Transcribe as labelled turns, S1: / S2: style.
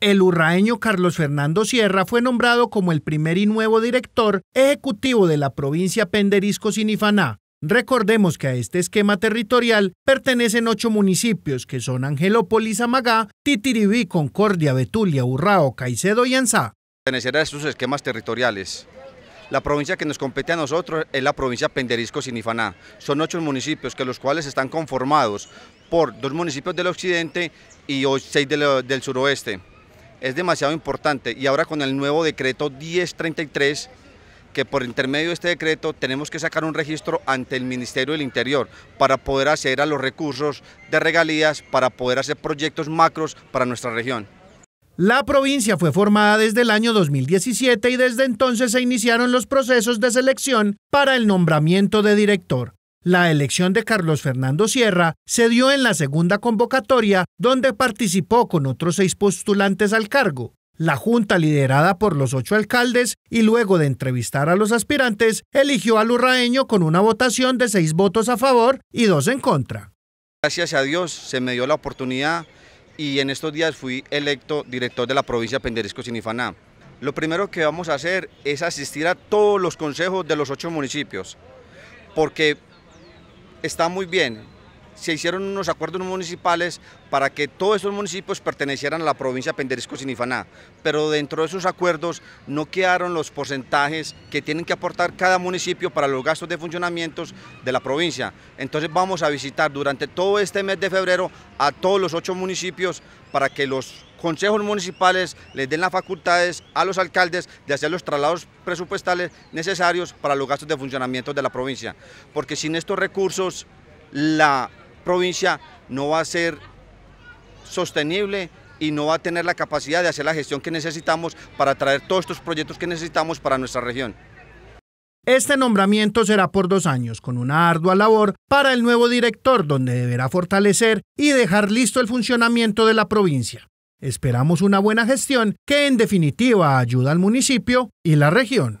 S1: El urraeño Carlos Fernando Sierra fue nombrado como el primer y nuevo director ejecutivo de la provincia Penderisco Sinifaná. Recordemos que a este esquema territorial pertenecen ocho municipios que son Angelópolis, Amagá, Titiribí, Concordia, Betulia, Urrao, Caicedo y Ansá.
S2: Pertenecer a estos esquemas territoriales. La provincia que nos compete a nosotros es la provincia Penderisco Sinifaná. Son ocho municipios que los cuales están conformados por dos municipios del occidente y seis del suroeste es demasiado importante. Y ahora con el nuevo decreto 1033, que por intermedio de este decreto tenemos que sacar un registro ante el Ministerio del Interior para poder acceder a los recursos de regalías, para poder hacer proyectos macros para nuestra región.
S1: La provincia fue formada desde el año 2017 y desde entonces se iniciaron los procesos de selección para el nombramiento de director. La elección de Carlos Fernando Sierra se dio en la segunda convocatoria, donde participó con otros seis postulantes al cargo. La junta, liderada por los ocho alcaldes y luego de entrevistar a los aspirantes, eligió al urraeño con una votación de seis votos a favor y dos en contra.
S2: Gracias a Dios se me dio la oportunidad y en estos días fui electo director de la provincia Penderisco Sinifaná. Lo primero que vamos a hacer es asistir a todos los consejos de los ocho municipios, porque está muy bien. Se hicieron unos acuerdos municipales para que todos esos municipios pertenecieran a la provincia de Penderisco Sinifaná, pero dentro de esos acuerdos no quedaron los porcentajes que tienen que aportar cada municipio para los gastos de funcionamiento de la provincia. Entonces vamos a visitar durante todo este mes de febrero a todos los ocho municipios para que los consejos municipales les den las facultades a los alcaldes de hacer los traslados presupuestales necesarios para los gastos de funcionamiento de la provincia. Porque sin estos recursos la provincia no va a ser sostenible y no va a tener la capacidad de hacer la gestión que necesitamos para traer todos estos proyectos que necesitamos para nuestra región.
S1: Este nombramiento será por dos años, con una ardua labor para el nuevo director, donde deberá fortalecer y dejar listo el funcionamiento de la provincia. Esperamos una buena gestión que en definitiva ayuda al municipio y la región.